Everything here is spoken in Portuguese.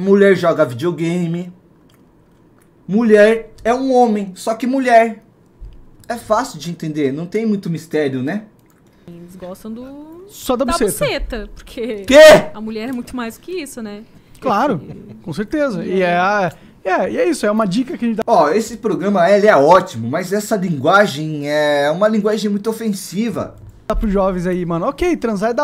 mulher joga videogame. Mulher é um homem, só que mulher. É fácil de entender, não tem muito mistério, né? Eles gostam do. Só da, da buceta. porque Quê? a mulher é muito mais do que isso, né? Claro, com certeza. E é, é, é, é isso, é uma dica que a gente dá. Ó, esse programa ele é ótimo, mas essa linguagem é uma linguagem muito ofensiva. Dá pros jovens aí, mano. Ok, transar é da